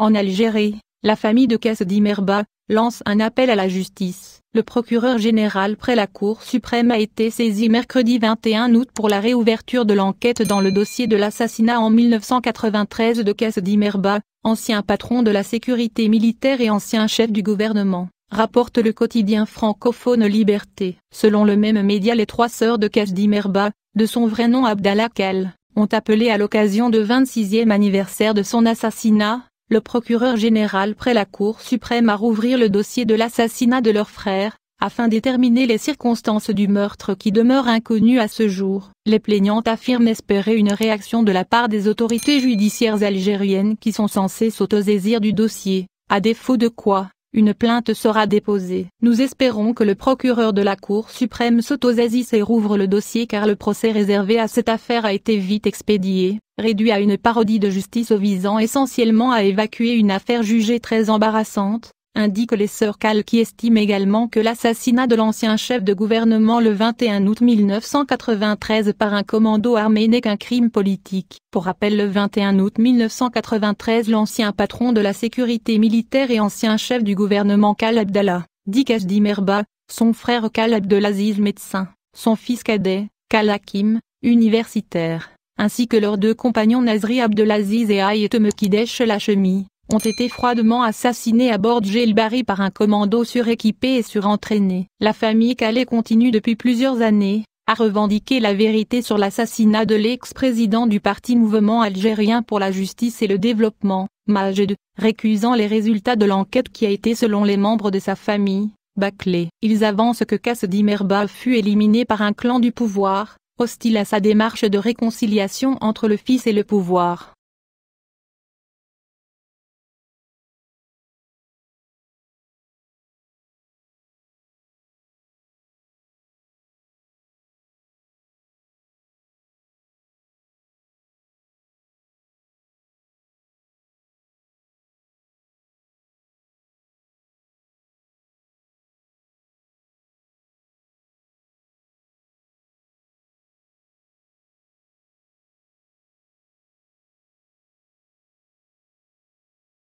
En Algérie, la famille de Kess Dimerba lance un appel à la justice. Le procureur général près la Cour suprême a été saisi mercredi 21 août pour la réouverture de l'enquête dans le dossier de l'assassinat en 1993 de Kess Dimerba, ancien patron de la sécurité militaire et ancien chef du gouvernement rapporte le quotidien francophone Liberté. Selon le même média les trois sœurs de Kasdi Merba, de son vrai nom Abdallah Kal, ont appelé à l'occasion du 26e anniversaire de son assassinat, le procureur général prêt la Cour suprême à rouvrir le dossier de l'assassinat de leur frère, afin d'éterminer les circonstances du meurtre qui demeure inconnues à ce jour. Les plaignantes affirment espérer une réaction de la part des autorités judiciaires algériennes qui sont censées s'autosaisir du dossier, à défaut de quoi, une plainte sera déposée. Nous espérons que le procureur de la Cour suprême s'autosaisisse et rouvre le dossier car le procès réservé à cette affaire a été vite expédié, réduit à une parodie de justice visant essentiellement à évacuer une affaire jugée très embarrassante, indique les sœurs Cal qui estiment également que l'assassinat de l'ancien chef de gouvernement le 21 août 1993 par un commando armé n'est qu'un crime politique. Pour rappel le 21 août 1993 l'ancien patron de la sécurité militaire et ancien chef du gouvernement Kal Abdallah, dit Kajdi Merba, son frère Cal Abdelaziz médecin, son fils cadet, Cal Hakim, universitaire ainsi que leurs deux compagnons Nazri Abdelaziz et Ayet Mekidesh Lachemi, ont été froidement assassinés à bord Gelbari par un commando suréquipé et surentraîné. La famille Calais continue depuis plusieurs années à revendiquer la vérité sur l'assassinat de l'ex-président du parti Mouvement algérien pour la justice et le développement, Majed, récusant les résultats de l'enquête qui a été selon les membres de sa famille, bâclée. Ils avancent que Kassdi Merba fut éliminé par un clan du pouvoir, hostile à sa démarche de réconciliation entre le fils et le pouvoir.